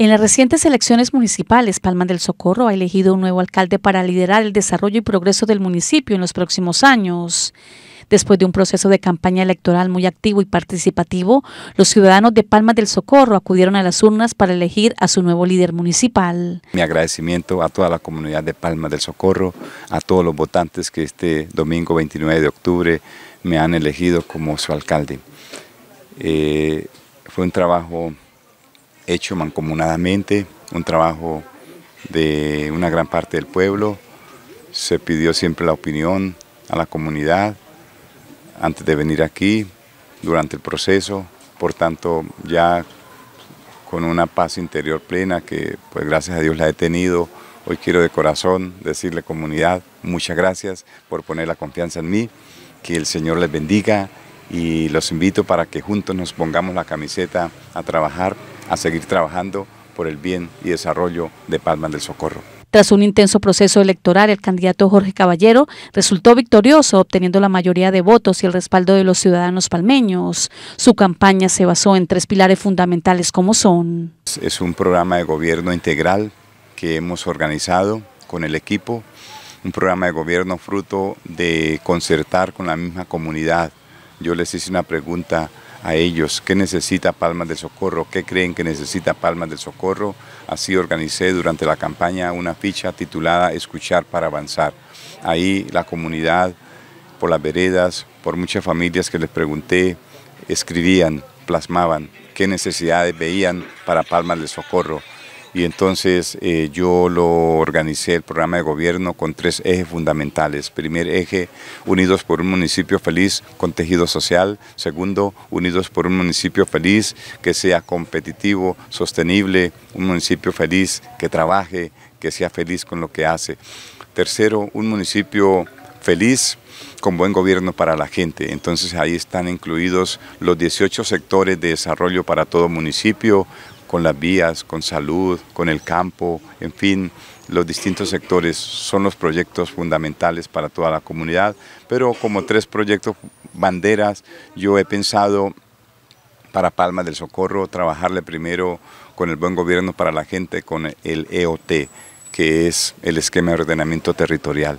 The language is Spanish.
En las recientes elecciones municipales, Palma del Socorro ha elegido un nuevo alcalde para liderar el desarrollo y progreso del municipio en los próximos años. Después de un proceso de campaña electoral muy activo y participativo, los ciudadanos de Palma del Socorro acudieron a las urnas para elegir a su nuevo líder municipal. Mi agradecimiento a toda la comunidad de Palma del Socorro, a todos los votantes que este domingo 29 de octubre me han elegido como su alcalde. Eh, fue un trabajo hecho mancomunadamente, un trabajo de una gran parte del pueblo. Se pidió siempre la opinión a la comunidad antes de venir aquí, durante el proceso. Por tanto, ya con una paz interior plena que pues gracias a Dios la he tenido. Hoy quiero de corazón decirle comunidad, muchas gracias por poner la confianza en mí, que el Señor les bendiga y los invito para que juntos nos pongamos la camiseta a trabajar a seguir trabajando por el bien y desarrollo de Palma del Socorro. Tras un intenso proceso electoral, el candidato Jorge Caballero resultó victorioso, obteniendo la mayoría de votos y el respaldo de los ciudadanos palmeños. Su campaña se basó en tres pilares fundamentales como son. Es un programa de gobierno integral que hemos organizado con el equipo, un programa de gobierno fruto de concertar con la misma comunidad. Yo les hice una pregunta a ellos qué necesita Palmas de Socorro, qué creen que necesita Palmas de Socorro. Así organicé durante la campaña una ficha titulada Escuchar para Avanzar. Ahí la comunidad, por las veredas, por muchas familias que les pregunté, escribían, plasmaban qué necesidades veían para Palmas de Socorro y entonces eh, yo lo organicé el programa de gobierno con tres ejes fundamentales. Primer eje, unidos por un municipio feliz con tejido social. Segundo, unidos por un municipio feliz que sea competitivo, sostenible, un municipio feliz que trabaje, que sea feliz con lo que hace. Tercero, un municipio feliz con buen gobierno para la gente. Entonces ahí están incluidos los 18 sectores de desarrollo para todo municipio, con las vías, con salud, con el campo, en fin, los distintos sectores son los proyectos fundamentales para toda la comunidad, pero como tres proyectos banderas, yo he pensado para Palma del Socorro trabajarle primero con el buen gobierno para la gente, con el EOT, que es el esquema de ordenamiento territorial.